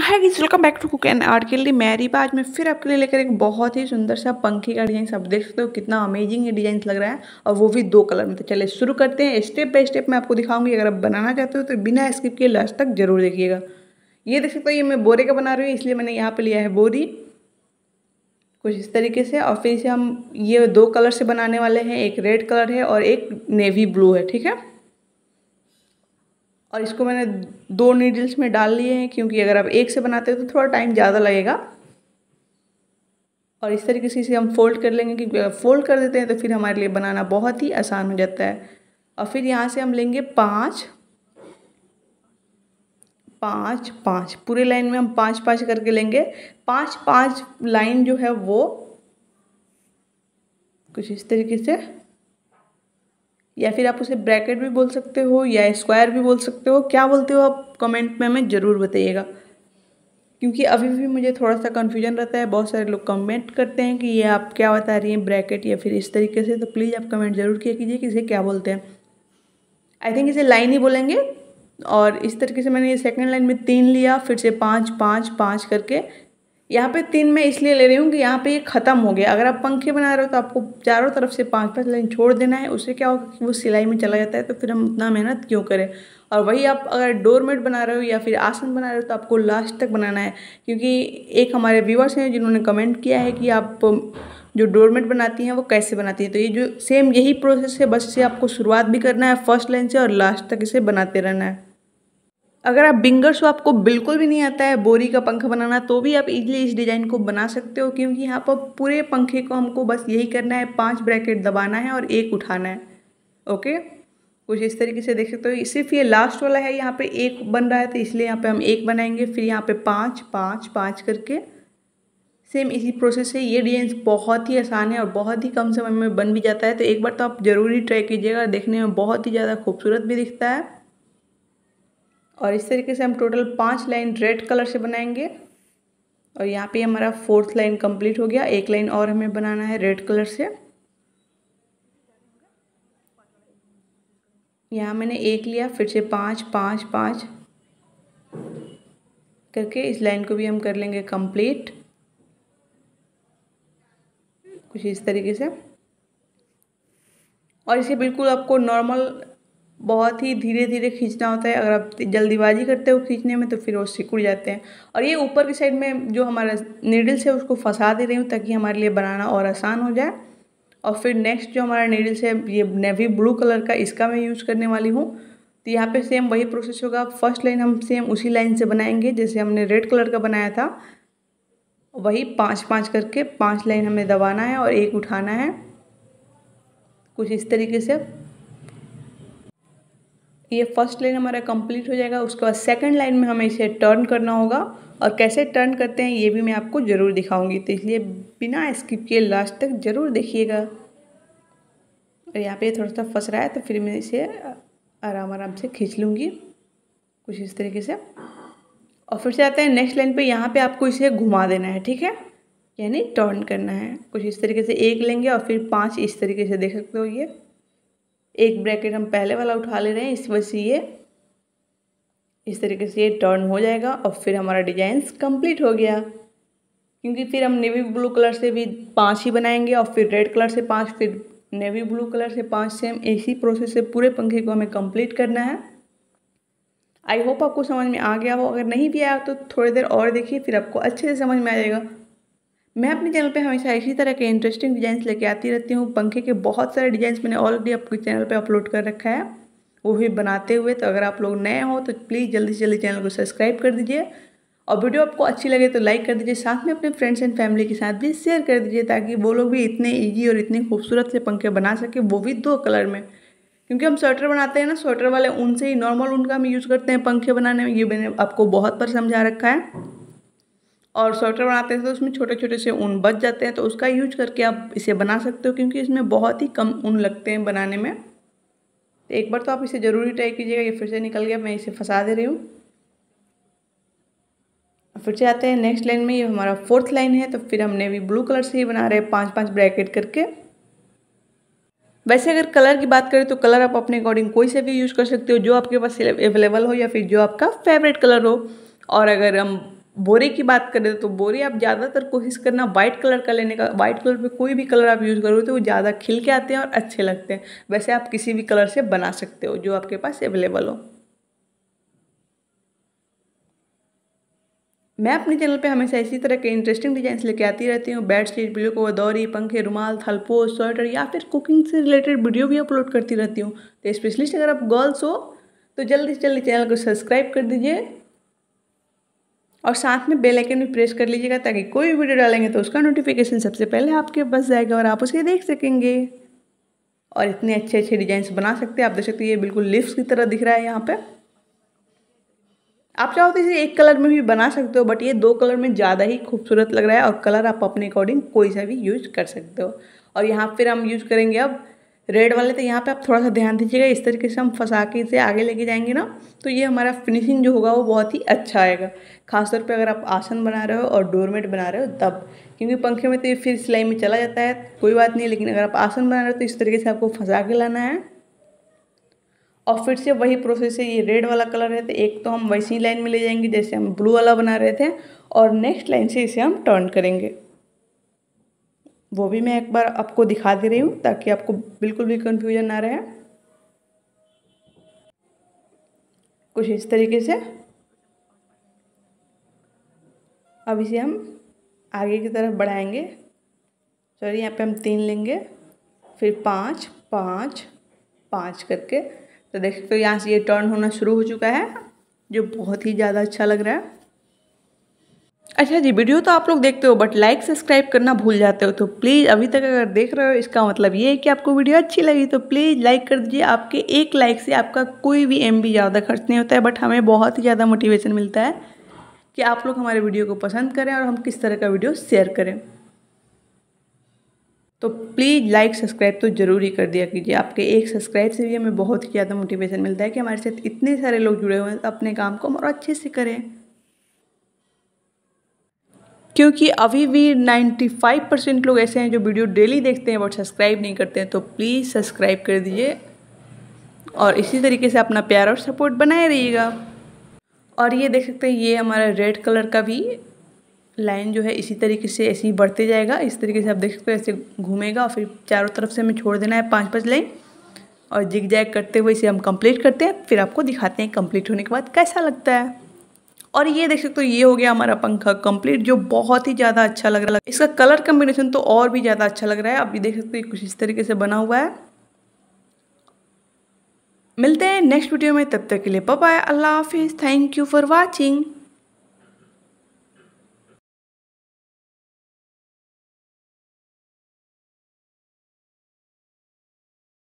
hi guys welcome back to cook and art के लिए Mary आज मैं फिर आपके लिए लेकर एक बहुत ही सुंदर सा पंखी का डिजाइन आप देख सकते हो कितना अमेजिंग ये डिजाइन लग रहा है और वो भी दो कलर में तो चले शुरू करते हैं स्टेप बाय स्टेप मैं आपको दिखाऊंगी अगर आप बनाना चाहते हो तो बिना स्किप के लास्ट तक जरूर देखिएगा ये देख सकते हो ये मैं बोरे का बना रही हूँ इसलिए मैंने यहाँ पर लिया है बोरी कुछ इस तरीके से और फिर इसे हम ये दो कलर से बनाने वाले हैं एक रेड कलर है और एक नेवी ब्लू है ठीक है और इसको मैंने दो नीडल्स में डाल लिए हैं क्योंकि अगर आप एक से बनाते हो तो थोड़ा टाइम ज़्यादा लगेगा और इस तरीके से इसे हम फोल्ड कर लेंगे क्योंकि फोल्ड कर देते हैं तो फिर हमारे लिए बनाना बहुत ही आसान हो जाता है और फिर यहाँ से हम लेंगे पाँच पाँच पाँच पूरे लाइन में हम पाँच पाँच करके लेंगे पाँच पाँच लाइन जो है वो कुछ इस तरीके से या फिर आप उसे ब्रैकेट भी बोल सकते हो या स्क्वायर भी बोल सकते हो क्या बोलते हो आप कमेंट में हमें ज़रूर बताइएगा क्योंकि अभी भी मुझे थोड़ा सा कन्फ्यूजन रहता है बहुत सारे लोग कमेंट करते हैं कि ये आप क्या बता रही हैं ब्रैकेट या फिर इस तरीके से तो प्लीज़ आप कमेंट ज़रूर किया कीजिए कि इसे क्या बोलते हैं आई थिंक इसे लाइन ही बोलेंगे और इस तरीके से मैंने ये सेकेंड लाइन में तीन लिया फिर से पाँच पाँच पाँच करके यहाँ पे तीन मैं इसलिए ले रही हूँ कि यहाँ पे ये ख़त्म हो गया अगर आप पंखे बना रहे हो तो आपको चारों तरफ से पांच पांच लाइन छोड़ देना है उससे क्या होगा कि वो सिलाई में चला जाता है तो फिर हम उतना मेहनत क्यों करें और वही आप अगर डोरमेट बना रहे हो या फिर आसन बना रहे हो तो आपको लास्ट तक बनाना है क्योंकि एक हमारे व्यूअर्स हैं जिन्होंने कमेंट किया है कि आप जो डोरमेट बनाती हैं वो कैसे बनाती हैं तो ये जो सेम यही प्रोसेस है बस इसे आपको शुरुआत भी करना है फर्स्ट लाइन से और लास्ट तक इसे बनाते रहना है अगर आप बिंगर स्वाप आपको बिल्कुल भी नहीं आता है बोरी का पंख बनाना तो भी आप इजीली इस डिज़ाइन को बना सकते हो क्योंकि यहाँ पर पूरे पंखे को हमको बस यही करना है पांच ब्रैकेट दबाना है और एक उठाना है ओके कुछ इस तरीके से देख सकते हो सिर्फ ये लास्ट वाला है यहाँ पे एक बन रहा है तो इसलिए यहाँ पे हम एक बनाएंगे फिर यहाँ पे पाँच पाँच पाँच करके सेम इसी प्रोसेस से ये डिजाइन बहुत ही आसान है और बहुत ही कम समय में बन भी जाता है तो एक बार तो आप ज़रूरी ट्राई कीजिएगा देखने में बहुत ही ज़्यादा खूबसूरत भी दिखता है और इस तरीके से हम टोटल पांच लाइन रेड कलर से बनाएंगे और यहाँ पे हमारा फोर्थ लाइन कंप्लीट हो गया एक लाइन और हमें बनाना है रेड कलर से यहाँ मैंने एक लिया फिर से पाँच पाँच पाँच करके इस लाइन को भी हम कर लेंगे कंप्लीट कुछ इस तरीके से और इसे बिल्कुल आपको नॉर्मल बहुत ही धीरे धीरे खींचना होता है अगर आप जल्दीबाजी करते हो खींचने में तो फिर वो सिकुड़ जाते हैं और ये ऊपर की साइड में जो हमारा नीडल्स है उसको फंसा दे रही हूँ ताकि हमारे लिए बनाना और आसान हो जाए और फिर नेक्स्ट जो हमारा नीडल्स है ये नेवी ब्लू कलर का इसका मैं यूज़ करने वाली हूँ तो यहाँ पर सेम वही प्रोसेस होगा फर्स्ट लाइन हम सेम उसी लाइन से बनाएंगे जैसे हमने रेड कलर का बनाया था वही पाँच पाँच करके पाँच लाइन हमें दबाना है और एक उठाना है कुछ इस तरीके से ये फर्स्ट लाइन हमारा कंप्लीट हो जाएगा उसके बाद सेकंड लाइन में हमें इसे टर्न करना होगा और कैसे टर्न करते हैं ये भी मैं आपको ज़रूर दिखाऊंगी तो इसलिए बिना स्किप किए लास्ट तक ज़रूर देखिएगा और यहाँ पे थोड़ा सा फंस रहा है तो फिर मैं इसे आराम आराम से खींच लूँगी कुछ इस तरीके से और फिर से आते हैं नेक्स्ट लाइन पर यहाँ पर आपको इसे घुमा देना है ठीक है यानी टर्न करना है कुछ इस तरीके से एक लेंगे और फिर पाँच इस तरीके से देख सकते हो ये एक ब्रैकेट हम पहले वाला उठा ले रहे हैं इस वजह से ये इस तरीके से ये टर्न हो जाएगा और फिर हमारा डिजाइन कंप्लीट हो गया क्योंकि फिर हम नेवी ब्लू कलर से भी पाँच ही बनाएंगे और फिर रेड कलर से पाँच फिर नेवी ब्लू कलर से पाँच सेम इसी प्रोसेस से पूरे पंखे को हमें कंप्लीट करना है आई होप आपको समझ में आ गया हो अगर नहीं भी आया तो थोड़ी देर और देखिए फिर आपको अच्छे से समझ में आ जाएगा मैं अपने चैनल पे हमेशा इसी तरह के इंटरेस्टिंग डिजाइंस लेके आती रहती हूँ पंखे के बहुत सारे डिजाइंस मैंने ऑलरेडी आपके चैनल पे अपलोड कर रखा है वो भी बनाते हुए तो अगर आप लोग नए हो तो प्लीज़ जल्दी से जल्दी चैनल को सब्सक्राइब कर दीजिए और वीडियो आपको अच्छी लगे तो लाइक कर दीजिए साथ में अपने फ्रेंड्स एंड फैमिली के साथ भी शेयर कर दीजिए ताकि वो लोग भी इतने ईजी और इतने खूबसूरत से पंखे बना सके वो भी दो कलर में क्योंकि हम स्वेटर बनाते हैं ना स्वेटर वाले उनसे ही नॉर्मल उनका हम यूज़ करते हैं पंखे बनाने में ये मैंने आपको बहुत बार समझा रखा है और स्वेटर बनाते हैं तो उसमें छोटे छोटे से ऊन बच जाते हैं तो उसका यूज करके आप इसे बना सकते हो क्योंकि इसमें बहुत ही कम ऊन लगते हैं बनाने में तो एक बार तो आप इसे ज़रूरी ट्राई कीजिएगा ये फिर से निकल गया मैं इसे फंसा दे रही हूँ फिर से आते हैं नेक्स्ट लाइन में ये हमारा फोर्थ लाइन है तो फिर हमने भी ब्लू कलर से ही बना रहे हैं पाँच पाँच ब्रैकेट करके वैसे अगर कलर की बात करें तो कलर आप अपने अकॉर्डिंग कोई से भी यूज़ कर सकते हो जो आपके पास अवेलेबल हो या फिर जो आपका फेवरेट कलर हो और अगर हम बोरे की बात करें तो बोरे आप ज़्यादातर कोशिश करना वाइट कलर का लेने का वाइट कलर पे कोई भी कलर आप यूज़ करोगे तो वो ज़्यादा खिल के आते हैं और अच्छे लगते हैं वैसे आप किसी भी कलर से बना सकते हो जो आपके पास अवेलेबल हो मैं अपने चैनल पे हमेशा इसी तरह के इंटरेस्टिंग डिजाइन लेके आती रहती हूँ बेड शीट ब्लू को दौरी पंखे रुमाल थलपो स्वेटर या फिर कुकिंग से रिलेटेड वीडियो भी अपलोड करती रहती हूँ तो स्पेशलिस्ट अगर आप गर्ल्स हो तो जल्दी से जल्दी चैनल को सब्सक्राइब कर दीजिए और साथ में बेल आइकन भी प्रेस कर लीजिएगा ताकि कोई भी वीडियो डालेंगे तो उसका नोटिफिकेशन सबसे पहले आपके पास जाएगा और आप उसे देख सकेंगे और इतने अच्छे अच्छे डिजाइंस बना सकते हैं आप देख सकते हैं ये बिल्कुल लिप्स की तरह दिख रहा है यहाँ पे आप चाहो तो इसे एक कलर में भी बना सकते हो बट ये दो कलर में ज़्यादा ही खूबसूरत लग रहा है और कलर आप अपने अकॉर्डिंग कोई सा भी यूज कर सकते हो और यहाँ फिर हम यूज करेंगे अब रेड वाले तो यहाँ पे आप थोड़ा सा ध्यान दीजिएगा इस तरीके से हम फंसा के इसे आगे लेके जाएंगे ना तो ये हमारा फिनिशिंग जो होगा वो बहुत ही अच्छा आएगा खासतौर पे अगर आप आसन बना रहे हो और डोरमेट बना रहे हो तब क्योंकि पंखे में तो ये फिर सिलाई में चला जाता है कोई बात नहीं लेकिन अगर आप आसन बना रहे हो तो इस तरीके से आपको फंसा के लाना है और फिर से वही प्रोसेस है ये रेड वाला कलर है तो एक तो हम वैसी लाइन में ले जाएंगे जैसे हम ब्लू वाला बना रहे थे और नेक्स्ट लाइन से इसे हम टर्न करेंगे वो भी मैं एक बार आपको दिखा दे रही हूँ ताकि आपको बिल्कुल भी कन्फ्यूजन ना रहे कुछ इस तरीके से अब इसे हम आगे की तरफ बढ़ाएंगे सॉरी यहाँ पे हम तीन लेंगे फिर पाँच पाँच पाँच करके तो देखिए तो यहाँ से ये टर्न होना शुरू हो चुका है जो बहुत ही ज़्यादा अच्छा लग रहा है अच्छा जी वीडियो तो आप लोग देखते हो बट लाइक सब्सक्राइब करना भूल जाते हो तो प्लीज़ अभी तक अगर देख रहे हो इसका मतलब ये है कि आपको वीडियो अच्छी लगी तो प्लीज़ लाइक कर दीजिए आपके एक लाइक से आपका कोई भी एम ज़्यादा खर्च नहीं होता है बट हमें बहुत ही ज़्यादा मोटिवेशन मिलता है कि आप लोग हमारे वीडियो को पसंद करें और हम किस तरह का वीडियो शेयर करें तो प्लीज़ लाइक सब्सक्राइब तो ज़रूरी कर दिया कीजिए आपके एक सब्सक्राइब से भी हमें बहुत ही ज़्यादा मोटिवेशन मिलता है कि हमारे साथ इतने सारे लोग जुड़े हुए हैं तो अपने काम को हम और अच्छे से करें क्योंकि अभी भी 95 परसेंट लोग ऐसे हैं जो वीडियो डेली देखते हैं बट सब्सक्राइब नहीं करते हैं तो प्लीज़ सब्सक्राइब कर दीजिए और इसी तरीके से अपना प्यार और सपोर्ट बनाए रहिएगा और ये देख सकते हैं ये हमारा रेड कलर का भी लाइन जो है इसी तरीके से ऐसे ही बढ़ते जाएगा इस तरीके से आप देख सकते हो ऐसे घूमेगा और फिर चारों तरफ से हमें छोड़ देना है पाँच पाँच लाइन और जिग जैग करते हुए इसे हम कंप्लीट करते हैं फिर आपको दिखाते हैं कंप्लीट होने के बाद कैसा लगता है और ये देख सकते हो ये हो गया हमारा पंखा कंप्लीट जो बहुत ही ज़्यादा अच्छा लग रहा है इसका कलर कम्बिनेशन तो और भी ज़्यादा अच्छा लग रहा है आप ये देख सकते हो कुछ इस तरीके से बना हुआ है मिलते हैं नेक्स्ट वीडियो में तब तक के लिए पपाए अल्लाह हाफिज़ थैंक यू फॉर वॉचिंग